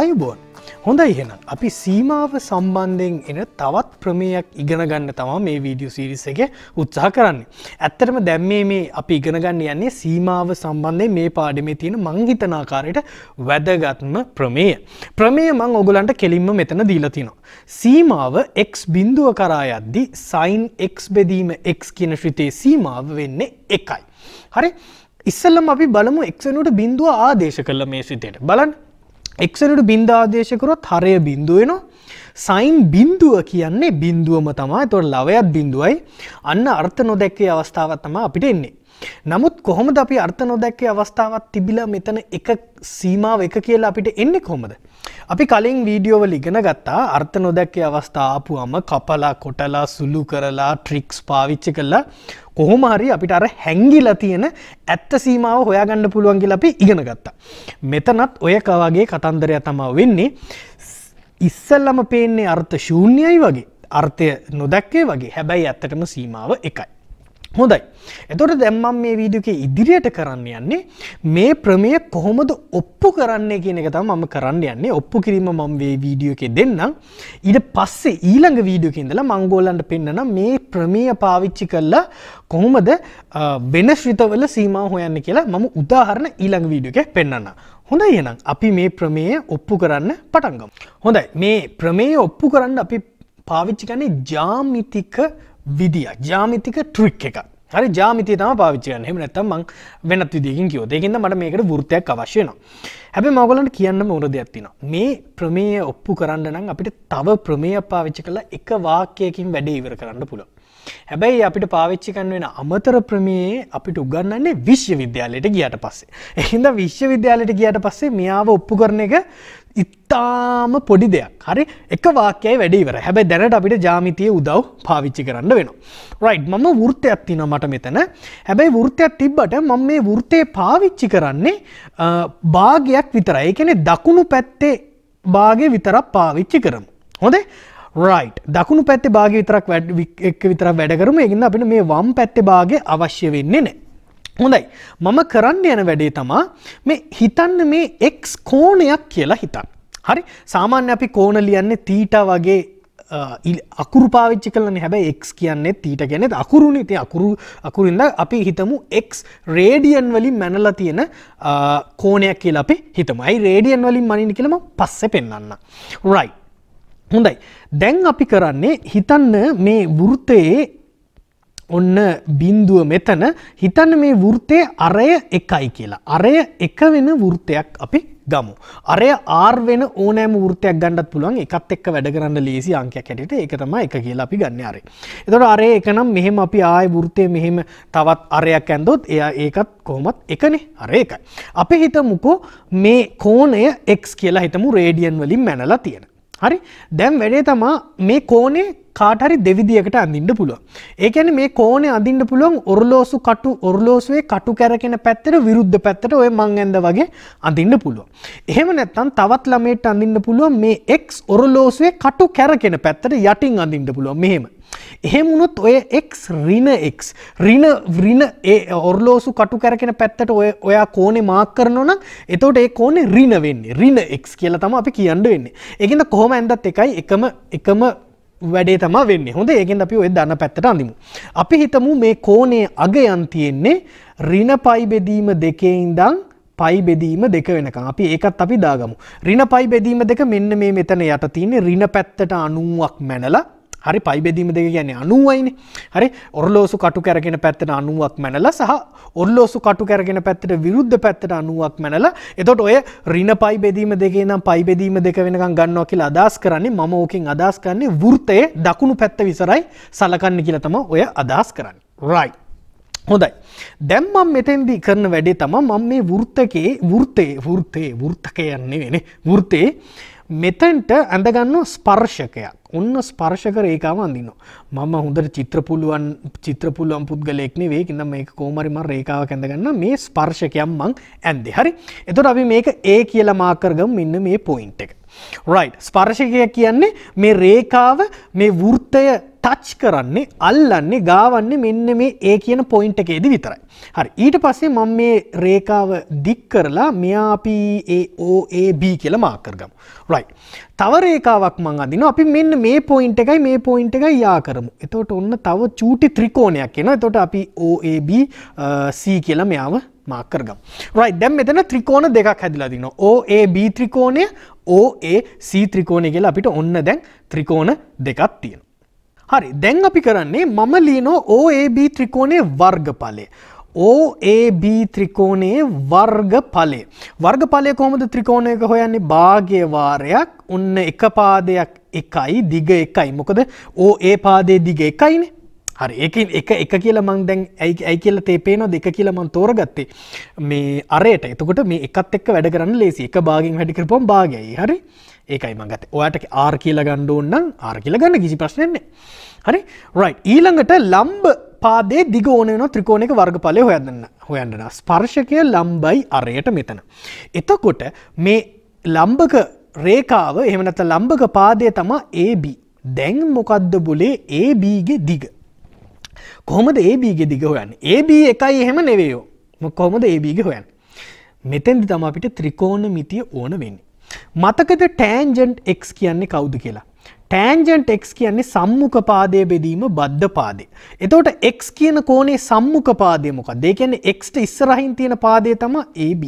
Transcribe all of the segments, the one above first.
අයුබෝන් හොඳයි එහෙනම් අපි සීමාව සම්බන්ධයෙන් එන තවත් ප්‍රමේයක් ඉගෙන ගන්න තමා මේ වීඩියෝ සීරිස් එක උත්සාහ කරන්නේ. ඇත්තටම දැන් මේ මේ අපි ඉගෙන ගන්න යන්නේ සීමාව සම්බන්ධයෙන් මේ පාඩමේ තියෙන මං හිතන ආකාරයට වැදගත්ම ප්‍රමේය. ප්‍රමේය මං ඔයගලන්ට කෙලින්ම මෙතන දීලා තිනවා. සීමාව x බිඳුව කරා යද්දී sin x බෙදීම x කියන ශ්‍රිතේ සීමාව වෙන්නේ 1යි. හරි? ඉස්සෙල්ලම අපි බලමු x වෙනුවට බිඳුව ආදේශ කළ මේ ශ්‍රිතේට. බලන්න එක්සනට බින්දාදේශ කරොත් හරය බිඳුව වෙනවා සයින් බින්දුව කියන්නේ බින්දුවම තමා තොට ලවයත් බිඳුවයි අන්න අර්ථ නොදැක්කේ අවස්ථාවත් තමා අපිට එන්නේ. නමුත් කොහොමද අපි අර්ථ නොදැක්කේ අවස්ථාවත් තිබිලා මෙතන එක සීමාව එක කියලා අපිට එන්නේ කොහොමද. අපි කලින් වීඩියෝව ලිගෙන ගත්තා අර්ථ නොදැක්කේ අවස්ථාපුුවම කපලා කොටලා සුළු කරලා ට්‍රික්ස් පාවිච්චි කරලා කොහොමහරි අපිට අර හැංගිල තියෙන ඇත්ත සීමාව හොයාගන්න පුළුවන් කියලා අපි ඉගෙන ගත්තා. මෙතනත් ඔය කවගේ කතන්දරය තමා වෙන්නේ ඉස්සල්ලම පේන්නේ අර්ථ ශූන්‍යයි වගේ අර්ථය නොදැක්කේ වගේ හැබැයි ඇත්තටම සීමාව එකයි. හොඳයි. එතොට දැම්මම් මේ වීඩියක ඉදිරියට කරන්න යන්නේ මේ ප්‍රමය කොහොමද ඔප්පු කරන්න කියන එක තම මම කරන්න යන්නේ ඔප්පු කිරීම මම වේ වීඩියෝ එකේ දෙන්නම් ඊට පස්සේ ඊළඟ වීඩියෝක ඉඳලා මංගෝලන්ට පෙන්න්නන මේ ප්‍රමේය පාවිච්චි කරලා කොහොමද වෙන ශ්‍රිතවල සීමා හොයන්න කියලා මම උදාහරණ ඊළඟ වීඩියෝ එක පෙන්න්න හොඳයි එනම් අපි මේ ප්‍රමේය ඔප්පු කරන්න පටන්ගම් හොඳයි මේ ප්‍රමේය ඔප්පු කරන්න අපි පාවිච්චි කන්නේ ජාමිතික විදිියක් ජාමිතික ට්‍රික් එකක් හරි ජාමිතය තම පාවිච්චයන් හෙම නැත්තම් මං වෙනත් විදිකින් කිව දෙකින්ද මට මේකට වෘත්තයක් අවශ්‍යන හැබ මගලන්ට කියන්න මුරද ඇත්තින මේ ප්‍රමේය ඔප්පු කරන්න නම් අපිට තව ප්‍රමේය පාවිච්ච කළ එක වාක්‍යයකින් වැඩ ඉවර කරන්න පුළ හැබැයි අපිට පාවිච්චි කන් වෙන අමතර ප්‍රමේයේ අපිට උගන්නන්නේ විශ්ව විද්‍යාලයට ගියට පස්සේ එහින්ද විශ්ව විද්‍යාලයට ගියට පස්සේ මියාව ඔප්පු කරන එක ඉතාම පොඩි දෙයක් හරි එක වාකයේ වැඩීවර හැබැයි දැනට අපිට ජාමිතිය උදව් පාවිච්චි කරන්න වෙනවා රයි් මම වෘත්තයක් තින මට මෙතන හැබැයි වෘත්තයක් තිබ්බට මම මේ වෘත්තය පාවිච්චි කරන්නේ භාගයක් විතරයි කෙනෙ දකුණු පැත්තේ භාගය විතරක් පාවිච්චි කරමු හොදේ රයිට් දකුණු පැත්තේ භාග විතරක් වැඩ විතර වැඩකරම එගන්න අපිට මේ වම් පැත්තේ භාග අවශ්‍ය වෙන්නේ නෑ හොඳයි මම කරන්න යන වැඩේ තමා මේ හිතන්න මේ එක් කෝණයක් කියලා හිතන්න. හරි සාමාන්‍ය අපි කෝණ ලියන්නේ තීට වගේ අකුරු පාවිච්චි කලන හැබැයි එක් කියන්නේ තීට ගැනෙත් අකුරුණ ති අකුරු අකුරින්ද අපි හිතමු එක් රේඩියන් වලින් මැනල තියෙන කෝනයක් කියලා අපි හිතමයි රේඩියන් වලින් මනින කියලම පස්සෙ පෙන්න්න. රයි. හොඳයි දැන් අපි කරන්නේ හිතන්න මේ වෘතයේ ඔන්න බින්දුව මෙතන හිතන්න මේ වෘතය අරය එකයි කියලා. අරය එක වෙන වෘතයක් අපි ගමු. අරය ආර් වෙන ඕනෑම වෘතයක් ගන්නත් පුළුවන් එකත් එක්ක වැඩ කරන්න ලේසි අංකයක් හැටියට ඒක තමයි එක කියලා අපි ගන්න ආරේ. එතකොට අරය එක නම් මෙහෙම අපි ආයේ වෘතයේ මෙහෙම තවත් අරයක් ඇඳොත් එයා ඒකත් කොහොමත් එකනේ අරය එකයි. අපි හිතමුකෝ මේ කෝණය x කියලා හිතමු රේඩියන් වලින් මැනලා තියෙන. හරි? දැන් වැඩේ තමා මේ කෝණේ කාටරි දෙවිදිකට අඳින්ඩ පුළුව. ඒකැන මේ කෝනේ අඳින්ඩ පුළුවන් ඔරලෝසු කටු ඔරලෝසුවේ කටු කැරෙන පැත්තට විරුද්ධ පැත්තට ඔය මං ඇඳ වගේ අඳින්ඩ පුළුව. එහෙම නැත්තන් තවත් ළමයට අඳින්ඩ පුළුවන් මේ එක් ඔරලෝසුවේ කටු කැරකෙන පැත්තට යටින් අඳින්ඩ පුළුව මෙහෙම. එහෙමුණොත් ඔය එක් රින එක් රින රින ඒ ඔරලෝසු කටු කැරකෙන පැත්තට ඔය ඔයා කෝනෙ මාක් කරනවන එතෝට ඒ කෝනෙ රින වෙන්නේ රින එක් කියල තම අපි කියන්න වෙන්නේ එකද කොහොම ඇඳත් එකයි එකම එකම වැඩේ තමා වෙන්න හොඳ ඒකෙන් අපි ඔය දන්න පැත්තට අඳමු. අපි හිතමු මේ කෝනේ අගයන් තියෙන්නේ රින පයිබෙදීම දෙකේඉදං පයි බෙදීම දෙක වෙනකම් අපි ඒකත් අපි දාගමු. රින පයි බෙදීම දෙක මෙන්න මේ මෙතන යට තියන්නේ රින පැත්තට අනුවක් මැනලා හරි පයිබෙදීම දෙක කියන්නේ අනුවයින හරි ඔරලෝසු කටු කරගෙන පැත්තට අනුවක් මැනල සහ ඔල්ලෝසු කටු කරගෙන පැත්තට විරුද්ධ පැත්තට අනුවක් මැනල එතොට ඔය රින පයි බෙදීම දෙකේ නම් පයිබෙදීම දෙක වෙනකම් ගන්නවා කියලා අදස් කරන්නේ මම ඕකින් අදස් කරන්නේ වෘත්තයේ දකුණු පැත්ත විසරයි සලකන්න කියලා තම ඔය අදහස් කරන්නේ රයිට් හොඳයි. දැම්මම් මෙතෙන්දි කරන වැඩේ තම මම මේ වෘත්තකේ වෘත්තේ වෘත්තේ වෘත්තකයන්නේ වෙන වෘත්තේ මෙතැන්ට ඇඳගන්න ස්පර්ශකයක්. ඔන්න ස්පර්ශකර ඒකාම අඳන්න. මම හොඳට චිත්‍රපුළුවන් චිත්‍රපුළුවන් පුද්ගලෙක්නේ වේ ඉන්න මේ කෝමරිම රේකාව කැඳගන්න මේ ස්පර්ශකයම් මං ඇන්දි හරි එතුොට අපි මේක ඒ කියල මාකරගම් ඉන්න මේ පොයින්ට් එක. රයි් ස්පර්ශකය කියන්නේ මේ රේකාව මේ වෘත්තය ටච් කරන්නේ අල්ලන්නේ ගාවන්නේ මෙන්න මේ ඒ කියන පොයින්ට එකේද විතරයි. හරි ඊට පස්සේ මම මේ රේකාව දික් කරලා මෙයා අපි AOAB කියලා මාක් කරගමු. රයිට්. තව රේකාවක් මං අඳිනවා. අපි මෙන්න මේ පොයින්ට් එකයි මේ පොයින්ට් එකයි යා කරමු. එතකොට ඔන්න තව චූටි ත්‍රිකෝණයක් එනවා. එතකොට අපි OAB C කියලා මෙයාව මාකරගම් රයි දැම් මෙතන ත්‍රිකෝණ දෙකක් හැදිලා දින ඕ ඒ බී ත්‍රිකෝණය ඕ ඒ සී ත්‍රිකෝණය කියලා අපිට ඔන්න දැන් ත්‍රිකෝණ දෙකක් තියෙන හරි දැන් අපි කරන්නේ මම ලියනෝ OAB ත්‍රිකෝණයේ වර්ගඵලය. OAB ත්‍රිකෝණයේ වර්ගඵලය. වර්ගඵලය කොහොමද ත්‍රිකෝණයක හොයන්නේ? භාගය වාරයක්, ඔන්න එක පාදයක් එකයි, දිග එකයි. මොකද OA පාදයේ දිග එකයිනේ. හරි ඒක එක එක කියල මං දැන් ඇයි ඇයි කියල තේපේන දෙක කියලමන් තෝරගත්තේ මේ අරයට එතකොට මේ එකත් එක් වැඩ කරන්න ලේසි එක බාගින් වැඩිකරපොම් බාගයි හරි ඒකයි මගත ඔයාට ආර් කියල ගණ්ඩුවන්නම් ආර් කියල ගන්න කිසි ප්‍රශ්නයන්නේ හරි රයි් ඊළඟට ලම්බ පාදේ දිග ඕනන ත්‍රිකෝණක වර්ග පලය හොයදන්න හොයන්නන ස්පර්ශකය ලම්බයි අරයට මෙතන. එතකොට මේ ලම්බක රේකාව එමනත ලම්බක පාදය තමා AB දැන් මොකක්ද බුලේ ABගේ දිග කොහොමද ඒබගේ දිග හොයන් ඒB එකයි එහෙම නෙවයෝ කොහොමද ඒබීග හොයන් මෙතැන්දි තම අපිට ත්‍රිකෝණ මිතිය ඕන වෙන්න. මතකද ටෑන්ජන්ට් එක් කියන්නේ කවුද කියලා. ටෑන්ජන්ට් එක් කියන්නේ සම්මුඛ පාදය බෙදීම බද්ධ පාදේ. එතවට එක් කියන කෝනේ සම්මුඛ පාදයමොක දෙ කියන්නේ එක්ට ඉස්සරහින් තියෙන පාදය තම ඒබ.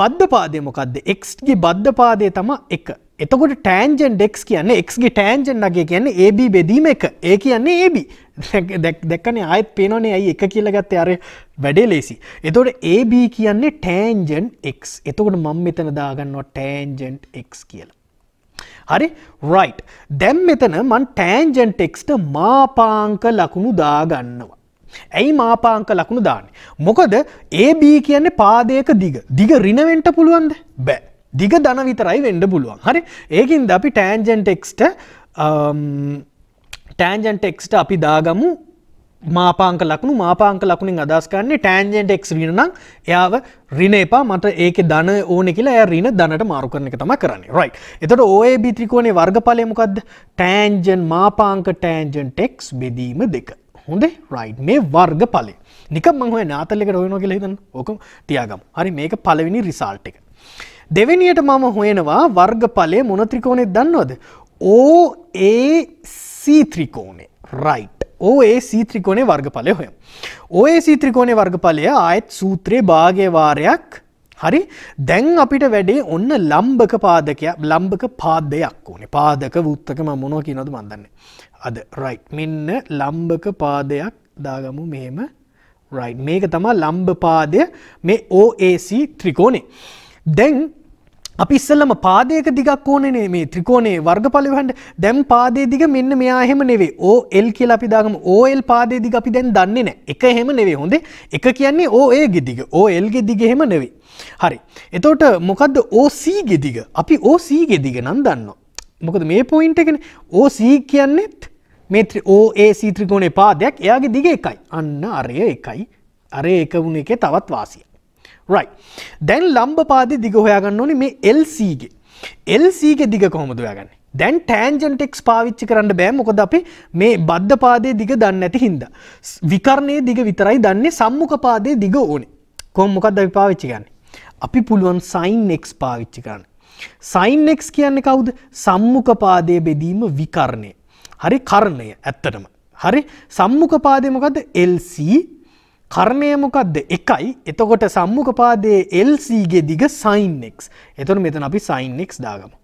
බද්ධ පාදයමොකක්ද එක්ගේ බද්ධ පාදය තම එක එතකොට ටෑන්ජන් ඩෙක්ස් කියන්නේ එක්ගේ ටෑන්ජන් අගේ කියන්නේ ඒබ බෙදීම එක ඒ කියන්නේ ඒබ දැක්කන අයත් පේනොනේ ඇයි එක කියලගත්තේ අර වැඩේ ලේසි. එතොට ඒB කියන්නේ ටෑන්ජන් එක් එතකොට මං මෙතන දාගන්නවා ටෑන්ජන්ට් එක් කියලා. හරි රයිට් දැම් මෙතන මන් ටෑන්ජන්ටෙක්ට මාපාංක ලකුණු දාගන්නවා. ඇයි මාපාංක ලකුණු දාන. මොකද ඒB කියන්නේ පාදයක දිග දිග රිනවෙන්ට පුළුවන්ද බෑ. දිග දන විතරයි වෙන්ඩ පුළුවන් හරි ඒකින් ද අපි ටෑන්ජන්ටෙක්ට ටෑන්ජන්ටෙක්ට um, අපි දාගමු මාපාංක ලක්ුණු මාපාංක ලකුණින් අදස්කන්නේ ටෑන්ජෙන්ටෙක් රිනනම් එයාව රින එපා මට ඒක දන ඕන කියලා ඇ රින දනට මාරු කරන එක තම කරන්නේ රයි එතට ඕය බිත්‍රිකෝනේ වර්ගපලයමකක්ද ටෑන්ජන් මාපාංක ටෑන්ජන්ටෙක්ස් බෙදීම දෙක හොඳේ රයි් මේ වර්ග පලේ නික මංහ නාතල්ලෙක රොයනො කියලහිතන් ඕකම් තියාගම් හරි මේක පලවෙනි රිසාල්ට් එක දෙවෙනියට මම හොයනවා වර්ග පලය මොනත්‍රිකෝණෙ දන්නවද. ඕ ඒ සීත්‍රිකෝණේ රයිට් ඕඒ සීත්‍රිකෝණේ වර්ග පලය හොය. ඕඒ සීත්‍රිකෝණේ වර්ග පලය ආයත් සූත්‍රයේ භාගවාරයක් හරි දැන් අපිට වැඩේ ඔන්න ලම්භක පාදකයක් ලම්භක පාදයක් ඕනේ පාදක වූත්තකම මොනෝ කියනොද මන්දන්න. අද රයිට් මෙන්න ලම්භක පාදයක් දාගමු මෙහෙම රයි් මේක තමා ලම්භපාදය මේ ඕAC ත්‍රිකෝනේ. දැන් අපි ඉස්සල්ලම පාදයක දිගක් ඕනනේ මේ ත්‍රිකෝණයේ වර්ගඵලයන්ට දැන් පාදයේ දිග මෙන්න මෙයා එහෙම නෙවෙයි. OL කියලා අපි දාගමු. OL පාදයේ දිග අපි දැන් දන්නේ නැහැ. එක එහෙම නෙවෙයි. හොඳේ. එක කියන්නේ OA ගේ දිග. OL ගේ දිග එහෙම නෙවෙයි. හරි. එතකොට මොකද්ද OC ගේ දිග? අපි OC ගේ දිග නම් දන්නවා. මොකද මේ පොයින්ට් එකනේ OC කියන්නේත් මේ OAC ත්‍රිකෝණේ පාදයක්. එයාගේ දිග එකයි. අන්න අරය එකයි. අරය එක වුණ එකේ තවත් වාසිය. රයි. දැන් ලම්බපාදි දිග හොයාගන්න ඕනි මේ එල්සීගේ. එල්සීගේ දිග කොහොමදයාගන්න. දැන් ටෑන්ජන්ටෙක්ස් පාවිච්චි කරන්න බෑ මොකද අපි මේ බද්ධ පාදය දිග දන්න ඇති හින්ද. විකරණය දිග විතරයි දන්නේ සම්මුඛ පාදය දිග ඕනේ කොම්මොකක්ද අපි පාවිච්චි ගන්න. අපි පුළුවන් සයින්ෙක් පාවිච්චි කරන්න. සයින්ෙක් කියන්නේ කවුද සම්මුඛ පාදය බෙදීම විකරණය. හරි කරණය ඇත්තටම. හරි සම්මුඛ පාදය මොකද LC කර්මය මොකක්ද එකයි එතකොට සම්මුඛපාදයේ LC ගේ දිග sin x. එතකොට මෙතන අපි sin x දාගමු.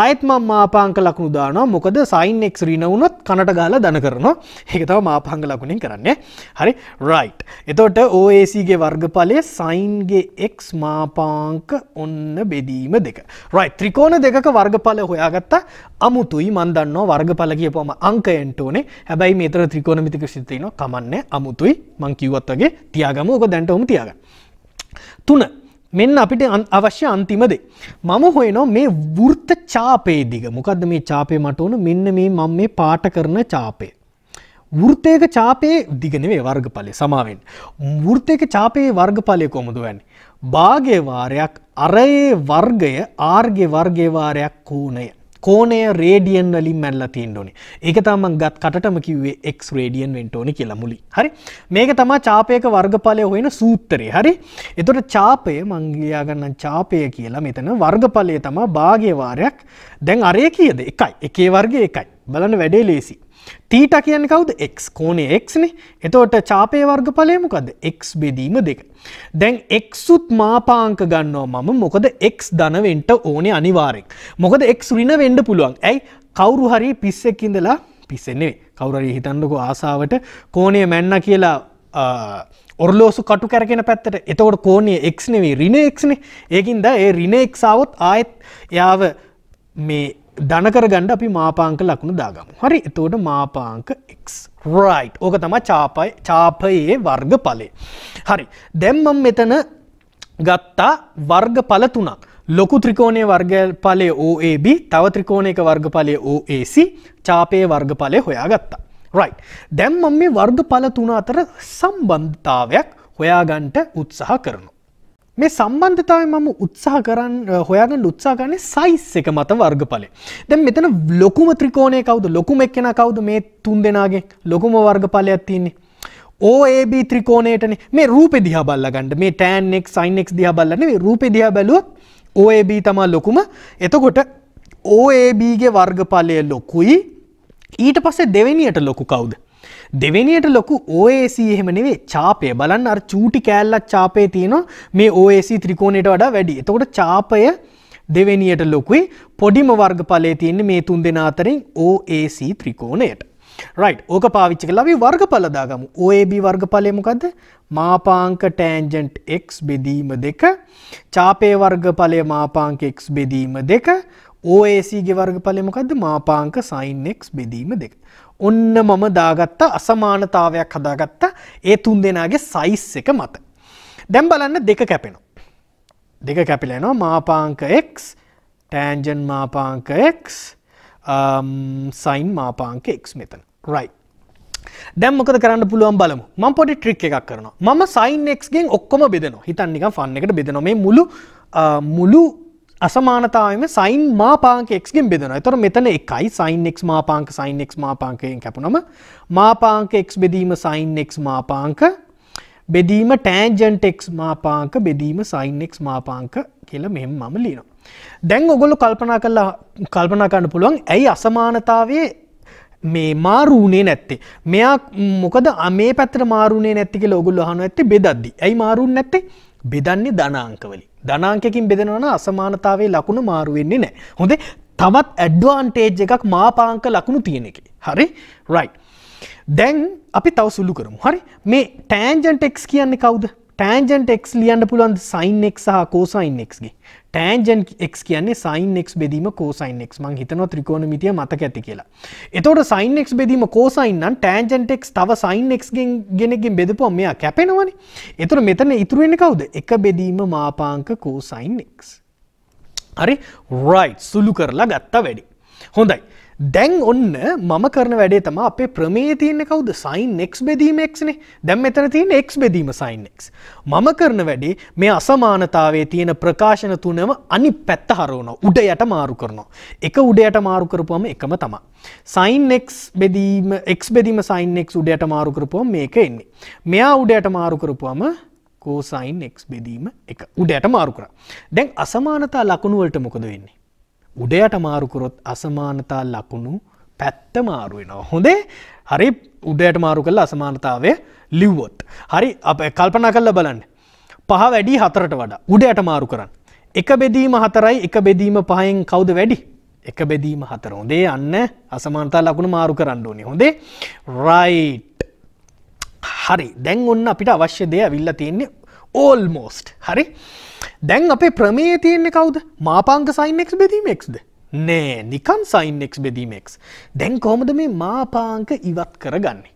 ආයත් මං මාපාංක ලකුණු දානවා මොකද සයින් එක් රීන වුණොත් කනට ගාලා දන කරනවා ඒක තව මාපාංක ලකුණින් කරන්නේ හරි රයිට් එතකොට ඕACගේ වර්ගඵලය සයින්ගේ එක් මාපාංක ඔන්න බෙදීම දෙක රයි ත්‍රිකෝණ දෙකක වර්ගඵල හොයාගත්තා අමුතුයි මන් දන්නවා වර්ගඵල කියපුවම අංකයන්ට ඕනේ හැබැයි මේතර ත්‍රිකෝණමිතික සිතේනවා කමන්නේ අමුතුයි මං කිව්වත් වගේ තියාගම ඕක දැන්ට ඔහොම තියාගන්න තුන මෙන්න අපිට අවශ්‍ය අන්තිමදේ. මම හොයනෝ මේ වෘත්ත චාපේ දිග මොකක්ද මේ චාපේ මට ඕන මෙන්න මේ මම මේ පාට කරන චාපේ. වෘත්තයක චාපේ දිගනවේ වර්ගඵලය සමාවෙන්. වෘත්තයක චාපේ වර්ගඵලය කොමද වැන්න. භාග්‍යවාරයක් අරයේ වර්ගය ආර්ග්‍ය වර්ගවාරයක් කෝනය. කෝනය රේඩියන් වලින් මැල්ලා තියෙන්ඩෝනි ඒක තමන් ගත් කටම කිවේ එක් රේඩියන් වෙන්ටෝනි කියලා මුලි හරි මේක තමා චාපයක වර්ගඵලය හොයෙන සූත්තරය හරි එතොට චාපය මංගයාගන්න චාපය කියලා මෙතන වර්ගඵලය තමා භාග්‍යවාරයක් දැන් අරය කියද එකයි එකේ වර්ග එකයි බලන්න වැඩේ ලේසි තීට කියන්න කවුද එක් කෝනේ එක්න එතවට චාපය වර්ග පලයමකද එක් බෙදීම දෙක. දැන් එක්සුත් මාපාංක ගන්නවා මම මොකද එක් දනවෙන්ට ඕනේ අනිවාරෙක්. මොකද එක් රින වෙන්ඩ පුළුවන් ඇයි කවුරු හරි පිස්සෙක්කින්දලා පිස්සෙන්නේ කවුරරි හිතන්නකු ආසාාවට කෝනය මැන්න කියලා ඔරලෝසු කටු කැරගෙන පැත්තට එතවට කෝනය එක්නෙවේ රිනෙක්න ඒකින්ද ඒ රිනෙක්සාවත් ආයත් යාව මේ දනකරගණ්ඩ අපි මාපාංක ලකුණු දාගමු. හරි එතෝට මාපාංක එක්. රයි් ඕක තම චාපයි චාපයේ වර්ග පලේ. හරි දැම්මම් මෙතන ගත්තා වර්ග පල තුනක්. ලොකු ත්‍රිකෝණය වර්ග පලය OAB තව ත්‍රිකෝණයක වර්ග පලය OAC චාපයේ වර්ග පලය හොයා ගත්තා. රයි. දැම්මම් මේ වර්ග පල තුන අතර සම්බන්ධතාවයක් හොයාගන්ට උත්සාහ කරනු. මේ සම්බන්ධතාව මම උත්සාහ කරන්න හොයාගන්න උත්සා ගන්න සයිස් එක මත වර්ගඵලය දැන් මෙතන ලොකුම ත්‍රිකෝණය කවුද ලොකුම එක්කෙන කවුද මේ තුන් දෙනාගේ ලොකුම වර්ගඵලයක් තියන්නේ ඕඒB ත්‍රිකෝණයටන මේ රූපෙ දිහා බල්ලගන්න මේ ටෑන්ෙක් සයින්ෙක් දිහා බල්ලන්නේ රූපෙ දිහා බැලුවත් ඕAB තමා ලොකුම එතකොට ඕABගේ වර්ගඵලය ලොකුයි ඊට පස්සේ දෙවෙනියට ලොකු කවුද දෙවෙනියට ලොකු OAC එහෙම නෙවෙයි චාපය බලන්න අර චූටි කෑල්ලක් චාපේ තියෙනවා මේ OAC ත්‍රිකෝණයට වඩා වැඩි. එතකොට චාපය දෙවෙනියට ලොකුයි පොඩිම වර්ගඵලයේ තියෙන්නේ මේ තුන් දෙනා අතරින් OAC ත්‍රිකෝණයට. right ඕක පාවිච්චි කරලා අපි වර්ගඵල දාගමු. OAB වර්ගඵලය මොකද්ද? මාපාංක ටෑන්ජන්ට් x බෙදීම 2 චාපේ වර්ගඵලය මාපාංක x බෙදීම 2 OAC ගේ වර්ගඵලය මොකද්ද? මාපාංක sin x බෙදීම 2. ඔන්න මම දාගත්තා අසමානතාවයක් හදාගත්තා ඒ තුන් දෙනාගේ සයිස් එක මත. දැම් බලන්න දෙක කැපෙනවා. දෙක කැපිලෙනවා මාපාංක එක් ටෑන්ජන් මාපාංක එක් සයින් um, මාපාංක එක් මෙතන රයි. දැම්මකද කරන්න පුළුවන් බලමු ම පොඩි ට්‍රික් එකක් කරනවා ම සයින්ක්ගෙන් ඔක්කොම බෙදනවා හිතන්නික ෆන්න එකට බෙදනො මේ මුළු uh, මුළු අසමානතාවම සයින් මාපාංක එක්ගෙන් බෙදෙන තොර මෙතන එකයි සයින්ක් මාපාංක සයින්ක් මාපාංකයෙන් කැපුනම මාපාංක එක් බෙදීම සයින්ක් මාපාංක බෙදීම ටෑන්ජන්ටෙක් මාපාංක බෙදීම සයින්ක් මාපාංක කියල මෙම මම ලීනවා. දැන් ඔගොලු කල්පනා කල්ලා කල්පනාකන්න පුළුවන් ඇයි අසමානතාවේ මේ මාරුණේ නැත්තේ මෙයා මොකද මේ පැත්‍ර මාරුණේ නැතික ලොගුල් හන ඇති බෙදද්දි ඇයි මාරුන් නැත්තේ බෙදන්නේ ධනාංකවලි ධනාංකකින් බෙදෙනවන අසමානතාවේ ලකුණු මාරුවෙන්නේ නෑ. හොඳේ තවත් ඇඩ්වාන්ටේජ් එකක් මාපාංක ලකුණු තියෙන එක. හරි රයි. දැන් අපි තව සුළු කරමු. හරි මේ ටෑන්ජන්ටෙක් කියන්නේ කවුද? ටෑන්ජන්ටෙක් ලියන්න පුළුවන් සයින්ෙක් සහ කෝසයින්ෙක්ගේ ටෑන්ජන් එක් කියන්නේ සයින් එක් බෙදීම කෝසයින් එක් මං හිතනො ත්‍රිකෝණමිතිය මතක ඇති කියලා. එතවට සයින් එක් බෙදීම කෝසයින්නන් ටෑන්ජන්ටෙක් තව සයින් එක්ගෙන් ගෙනකින් බෙදපුවා මෙයා කැපෙනවනේ එතුර මෙතන ඉතුරුවෙන කවුද එක බෙදීම මාපාංක කෝසයින් එක්. හරි රයි් සුළු කරලා ගත්තා වැඩි. හොඳයි දැන් ඔන්න මම කරන වැඩේ තම අපේ ප්‍රමේ තියන්නේ කවුද සයින් එක් බෙදීම එක්නේ දැම් මෙතන තියෙන එක් බෙදීම සයින්ක් මම කරන වැඩේ මේ අසමානතාවේ තියෙන ප්‍රකාශන තුනම අනි පැත්ත හරවන උඩ යට මාරු කරනවා එක උඩ යට මාරු කරපුවම එකම තමා සයින්ක් බෙදීම එක් බෙදීම සයින්ක් උඩයට මාරු කරපුවම මේක එන්නේ මෙයා උඩයට මාරු කරපුවම කෝසයින් එක් බෙදීම එක උඩයට මාරු කර දැන් අසමානතා ලකුණුවලට මොකද වෙන්නේ උඩයට මාරුකොරොත් අසමානතා ලකුණු පැත්ත මාරුවෙනවා. හොඳේ හරි උඩයට මාරු කළ අසමානතාවය ලිව්වොත්. හරි අප කල්පනා කල්ල බලන්න. පහ වැඩි හතරට වඩා උඩයට මාරු කරන්න. එක බෙදීම හතරයි එක බෙදීම පහෙන් කවුද වැඩි. එක බෙදීම හතර හොදේ අන්න අසමානතා ලකුණු මාරු කරන්න ඕනි හොඳේ රයිට් හරි දැන් ඔන්න අපිට අවශ්‍ය දෙය විල්ල තියෙන්නේ ඕල්මෝස්ට් හරි දැන් අපේ ප්‍රමේ තියෙන්නේ කවුද මාපාංග සයින්ක් බෙදීමක්ද නෑ නිකන් සයින්ක් බෙදීමක් දැන් කොහොමද මේ මාපාංක ඉවත් කරගන්නේ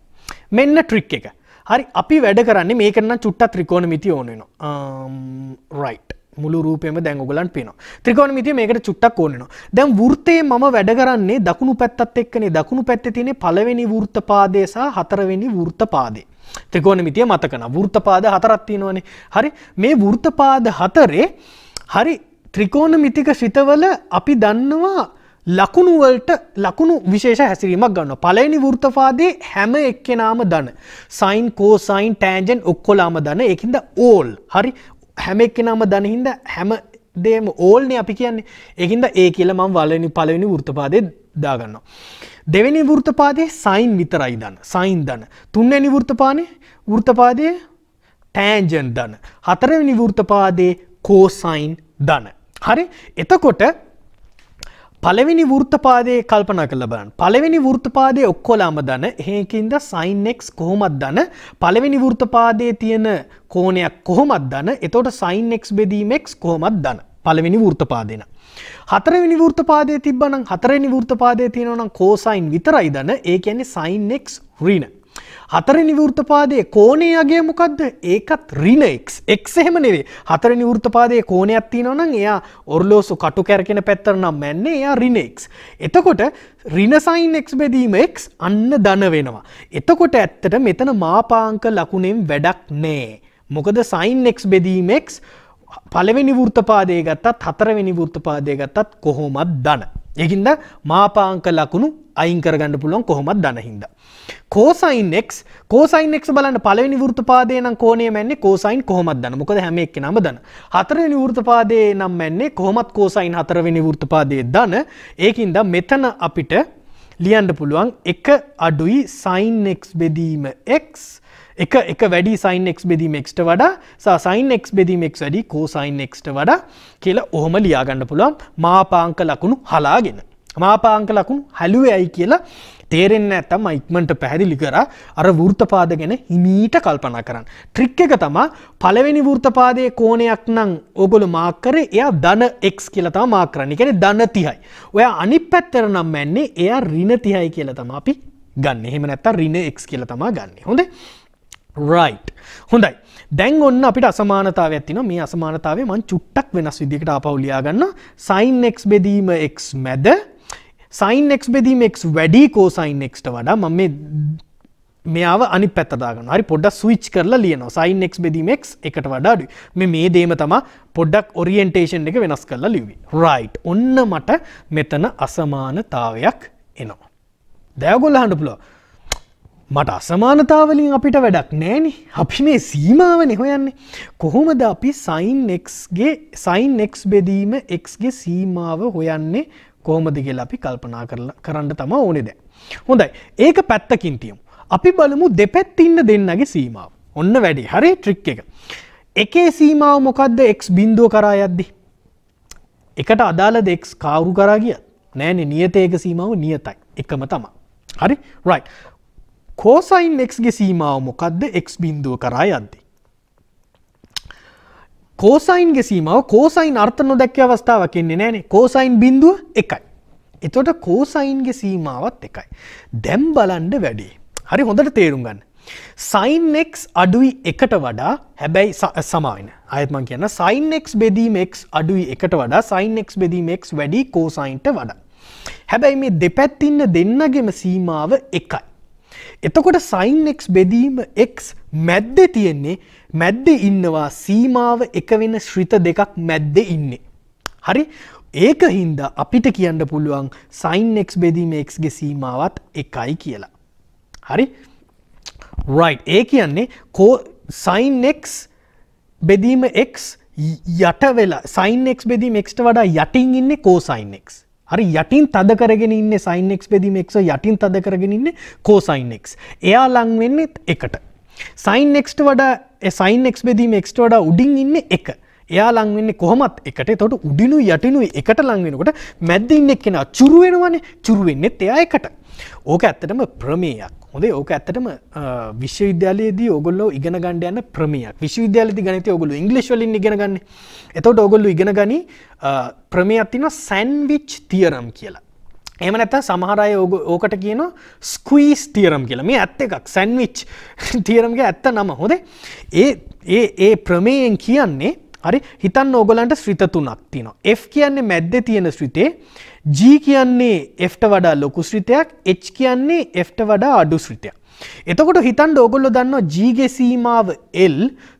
මෙන්න ට්‍රික් එක හරි අපි වැඩ කරන්නේ මේකරන්න චුට්ට ත්‍රිකෝණ මිති ඕනෙන රයිට් um, මුළු රූපයම දැන් ඔගලන් පේනවා. ත්‍රිකෝණමිතිය මේකට චුට්ටක් ඕනෙනවා. දැන් වෘත්තයේ මම වැඩ කරන්නේ දකුණු පැත්තත් එක්කනේ දකුණු පැත්තේ තියෙන පළවෙනි වෘත්ත පාදය සහ හතරවෙනි වෘත්ත පාදය. ත්‍රකෝණමිතිය මතකන වෘතපාද හතරක් තියෙනවනේ. හරි මේ වෘතපාද හතරේ හරි ත්‍රිකෝණමිතික ශ්‍රිතවල අපි දන්නවා ලකුණුවලට ලකුණු විශේෂ හැසිරීමක් ගන්න පලනි වෘතපාදේ හැම එක්කෙනම දන සයින් කෝසයින් ටෑන්ජෙන් ඔක්කොලාම දන එකින්ද ඕල් හරි හැම එක්කෙනම දනහින්ද හැම දේම ඕල්නේ අපි කියන්නේ එකින්ද ඒ කියල මං වලනි පලවෙනි වෘතපාදය දාගන්නවා. දෙවැනි වෘතපාදය සයින් විතරයි දන්න සයින් දන්න තුන්නැනි වෘතපානය වෘතපාදය ටෑන්ජන් දන්න. හතරවැනි වෘතපාදේ කෝසයින් දන. හරි එතකොට පළවෙනි වෘතපාදය කල්පන කළ බලන්න පළවෙනි වෘතපාදය ඔක්කොලාම දන හකින්ද සයින්නෙක්ස් කොහොමත් දන පළවෙනි වෘතපාදය තියෙන කෝනයක් කොහොමත් දන එතෝට සයින්නෙක්ස් බෙදීමෙක්ස් කොහොමත් දන්න. පළවෙනි වෘර්තපාදන. හතරවෙනි වෘර්තපාදය තිබ්බනම් හතරනි වෘර්තපාදය තියෙනවනම් කෝසයින් විතරයි දන ඒ කියන්නේ සයින්ෙක් රීන. හතරනි වෘර්තපාදය කෝනයගේ මොකක්ද ඒකත් රිනක් එක් එහෙම නෙවේ හතරනි වෘර්තපාදය කෝනයක් තිනවනම් එයා ඔරලෝසු කටු කැරකෙන පැත්තරනම් මැන්නේ එයා රිනෙක්. එතකොට රිනසයින්ක් බැදීමක් අන්න දන වෙනවා. එතකොට ඇත්තට මෙතන මාපාංක ලකුණෙන් වැඩක් නෑ. මොකද සයින්ක් බෙදීමක් පළවෙනි වෘත්තපාදය ගත්තත් හතරවෙනි වෘත්තපාදය ගත්තත් කොහොමත් දන. එහින්ද මාපාංක ලකුණු අයිංකරගන්න පුළුවන් කොහොමත් දනහින්ද. කෝසයින්ක් කෝසයින්ක් බලන්න පලනි ෘතපාදය නම් කෝනය මැන්නේ කෝසයින් කොහොමත් දන මොකද හැම එක් නම දන හතරනි ෘතපාදය නම් මැන්නේ කොහොමත් කෝසයින් හතරවෙනි ෘතපාදය දන ඒකින්ද මෙතන අපිට ලියන්ඩ පුළුවන් එක අඩුයි සයින්ක් බෙදීම එක්ස් එක එක වැඩි සයින්ක් බෙදීමක්ට වඩා සයින්ක් බෙදීමක් වැඩි කෝසයින්ක්ට වඩා කියලා ඔහොම ලියාගන්න පුළුවන් මාපාංක ලකුණු හලාගෙන. මාපාංක ලකුණු හැලුව ඇයි කියලා තේරෙන්න ඇතම ඉක්මට පැහැදිලි කර අර වෘර්තපාද ගැන හිමීට කල්පනා කරන්න. ට්‍රික් එක තමා පළවෙනි වෘර්තපාදය කෝනයක් නං ඔගොලු මාකර එයා දන එක් කියලතා මාකරණ කෙන දන්න තිහයි. ඔය අනි පැත්තර නම් ඇන්නේ එයා රින තිහයි කියලතම අපි ගන්න එහෙම නැත්ත රින එක් කියල තමා ගන්න හොඳේ. රයිට් හොඳයි දැන් ඔන්න අපිට අසමානතාව ඇතින මේ අසමානතාව මං චුට්ටක් වෙනස් විදිකට අපවුලියාගන්න සයින්ක් බෙදීම එක් මැද සයින්ක් බෙදීම එක් වැඩි කෝසයින්ක්ට වඩා මම මේ මෙයාව අනි පැත්තදාගන්න හරි පොඩ්ඩක් ස්විච් කරලා ලියනවා සයින්ක් බෙදීමක් එකට වඩාඩු මේ මේ දේම තමා පොඩ්ඩක් ඔරියන්ටේෂන් එක වෙනස් කරලා ලිවි රයිට් ඔන්න මට මෙතන අසමානතාවයක් එනවා දැවගොල්ල හඬ පුළුව මට අසමානතාවලින් අපිට වැඩක් නෑනි අපි මේ සීමාව නෙහොයන්නේ කොහොමද අපි සයින්ක්ගේ සයින්ක් බෙදීම එක්ගේ සීමාව හොයන්නේ කොහොමදිගෙල් අපි කල්පනා කරන්න තම ඕනෙද. හොඳයි ඒක පැත්තකින්ටියම්. අපි බලමු දෙපැත්තින්න දෙන්නගේ සීමාව ඔන්න වැඩි හරි ට්‍රික් එක. එකේ සීමාව මොකක්ද එක් බින්දුව කරා යද්දි. එකට අදාල දෙක් කාවරු කරා ගිය නෑනෙ නියතේක සීමාව නියතයි එකම තමා. හරි රයි් කෝසයින් එක්ගේ සීමාව මොකක්ද එක් බින්දුව කරා යද්දි. කෝසයින්ගේ සීමාව කෝසයින් අර්ථ නොදැක්ක අවස්ථාවක් එන්නේ නෑනේ කෝසයින් බිඳුව එකයි. එතොට කෝසයින්ගේ සීමාවත් එකයි. දැම් බලන්ඩ වැඩේ. හරි හොඳට තේරුම් ගන්න. සයින්ක් අඩුයි එකට වඩා හැබැයි සමාන අයත්මන් කියන්න සයින්ක් බෙදීමක් අඩුයි එකට වඩා සයින්ක් බෙදීමක් වැඩි කෝසයින්ට වඩා. හැබැයි මේ දෙපැත්තින්න දෙන්නගෙම සීමාව එකයි. එතකොට සයින්ක් බෙදීම එක් මැද්ද තියෙන්නේ මැද්ද ඉන්නවා සීමාව එක වෙන ශ්‍රිත දෙකක් මැද්ද ඉන්නේ. හරි ඒක හින්ද අපිට කියන්න පුළුවන් සයින්ක් බෙදීම එක්ගේ සීමාවත් එකයි කියලා. හරි රයි් ඒ කියන්නේ කෝ සයින්ක් බෙදීම එක් යට වෙලා සයින්ක් බෙදීම එක්ට වඩා යටින් ඉන්න කෝසයින්ක් හරි යටින් තද කරගෙන ඉන්න සයින්ක් පෙදීමක් යටින් තද කරගෙන ඉන්න කෝසයින්ක් එයා ලංවෙන්නෙත් එකට සයින්ක්ට වඩා සයින්ක් බෙදීම එක්ට වඩා උඩින් ඉන්න එක එයා ලංවෙන්නේ කොහොමත් එකට තොට උඩිනු යටිනු එකට ලංවෙනකොට මැද්දින්න එක්කෙන චුරුවෙනවනේ චුරුවෙන්නෙත් එයා එකට. ඕක ඇත්තටම ප්‍රමේයක් හොඳේ ඕක ඇත්තටම විශ්වවිද්‍යාලයේද ඔගොල්ලෝ ඉගෙන ගණඩයන්න ප්‍රමයක් විශ්වවිද්‍යාලති ගනත ඔගොල ඉංගලිශ්වලින් ඉගෙනගන්න එතවට ඔගොල්ලු ඉගෙන ගනි ප්‍රමේයක්තින සැන්විච් තියරම් කියලා. එම නැත සමහරය ඕකට කියන ස්කීස් තියරම් කියලා මේ ඇත්ත එකක් සැන්විච් තියරම්ගේ ඇත්ත නම හොදේ ඒ ඒ ප්‍රමේයෙන් කියන්නේ හරි හිතන්න ඕගලන්ට ශ්‍රිත තුනක් තියෙනවා. F කියන්නේ මැද්දේ තියෙන ශ්‍රිතේ G කියන්නේ Fට වඩා ලොකු ශ්‍රිතයක් H කියන්නේ Fට වඩා අඩු ශ්‍රිතයක්. එතකොට හිතන් ඔගොල්ලො දන්න ජීගේ සීමාව එල්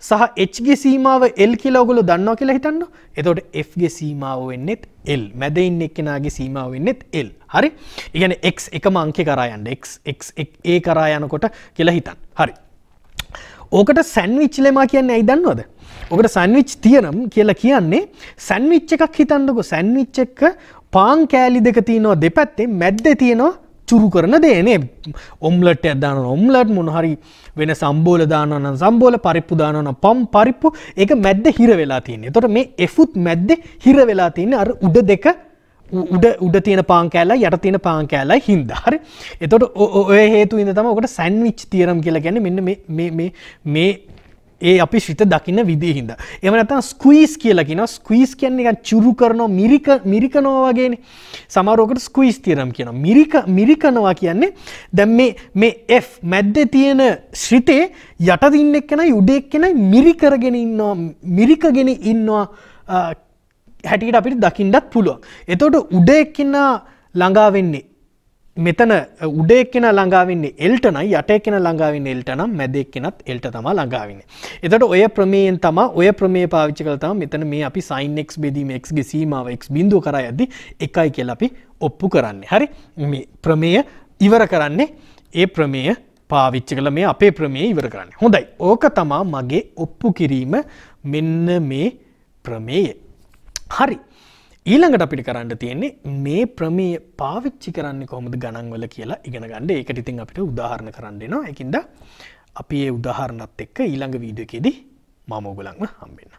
සහ එච්ගේ සීමාව එල් කියලා ඔගොලො දන්නවා කියලා හිතන්න එතොට Fගේ සීමාව වෙන්නෙත් එල් මැදඉන්න එක්කෙනගේ සීමාව වෙන්නෙත් එල් හරි ඉගැන එක් එක මංකෙ කරායන්න එක් ඒ කරායනකොට කියලා හිතන් හරි ඕකට සැන්විච්ලෙමා කියන්න ඇයි දන්නවද ඔකට සැන්විච් තියනම් කියලා කියන්නේ සැන්විච් එකක් හිතන්නකො සැන්විච් එක පාන් කෑලි දෙක තියෙනවා දෙපැත්තේ මැද්දේ තියෙනවා චුරු කරන දේ නේ ඔම්ලට් එකක් දානවා ඔම්ලට් මොන හරි වෙන සම්බෝල දානවා නම් සම්බෝල පරිප්පු දානවා නම් පම් පරිප්පු ඒක මැද්දේ හිර වෙලා තියෙන්නේ. එතකොට මේ එෆුත් මැද්දේ හිර වෙලා තියෙන්නේ අර උඩ දෙක උඩ උඩ තියෙන පාන් කෑල්ලයි යට තියෙන පාන් කෑල්ලයි හින්දා හරි. එතකොට ඔය හේතුව ඉඳ තමයි ඔකට සැන්විච් තියරම් කියලා කියන්නේ මෙන්න මේ මේ මේ ඒ අපි ශිත දකින්න විදිහින්ද. එමනතන් ස්කීස් කියලකින ස්කීස් කියන්නේ චුරු කරනවා මිරික මිරිකනෝ වගේ සමාරෝකට ස්කීස් තිරම් කියන මිරික මිරිකනවා කියන්නේ දැම් මේ F මැද්ද තියෙන ශ්‍රිතේ යටදින්නෙක් කෙනයි උඩෙක් කෙනයි මිරිකරගෙන ඉන්නවා මිරිකගෙන ඉන්නවා හැටියට අපිට දකිින්ඩත් පුළුවන්. එතෝට උඩ එක්කන්න ළඟාවෙන්නේ මෙතන උඩෙක් කෙන ළඟාවෙන්නේ එල්ටනයි යටෙක් කෙන ළඟාවෙන්න එල්ට නම් මැදෙක් කෙනත් එල්ට තමා ළඟාවෙන්න. එතට ඔය ප්‍රමේයෙන් තම ඔය ප්‍රමේ පාවිච්චි කළ තම මෙතන මේ අපි සයින්ක් බෙදීම එක්ගේ සීමාව එක් බිඳු කර ඇද එකයි කියල අපි ඔප්පු කරන්නේ. හරි ප්‍රමේය ඉවර කරන්නේ ඒ ප්‍රමේය පාවිච්චි කළ මේ අපේ ප්‍රමේ ඉවර කරන්න. හොඳයි ඕක තමා මගේ ඔප්පු කිරීම මෙන්න මේ ප්‍රමේය. හරි. ඊළඟට අපිට කරන්න තියෙන්නේ මේ ප්‍රමේ පාවිච්චි කරන්න කොහොමද ගණන්වල කියලා ඉගෙන ගන්න ඒකට ඉතින් අපිට උදාහරණ කරන්න දෙනවා එකින්ද අපි ඒ උදාහරණත් එක්ක ඊළඟ වීඩියෝ එකේදී මම ඔයගලන්ව හම්බෙන්න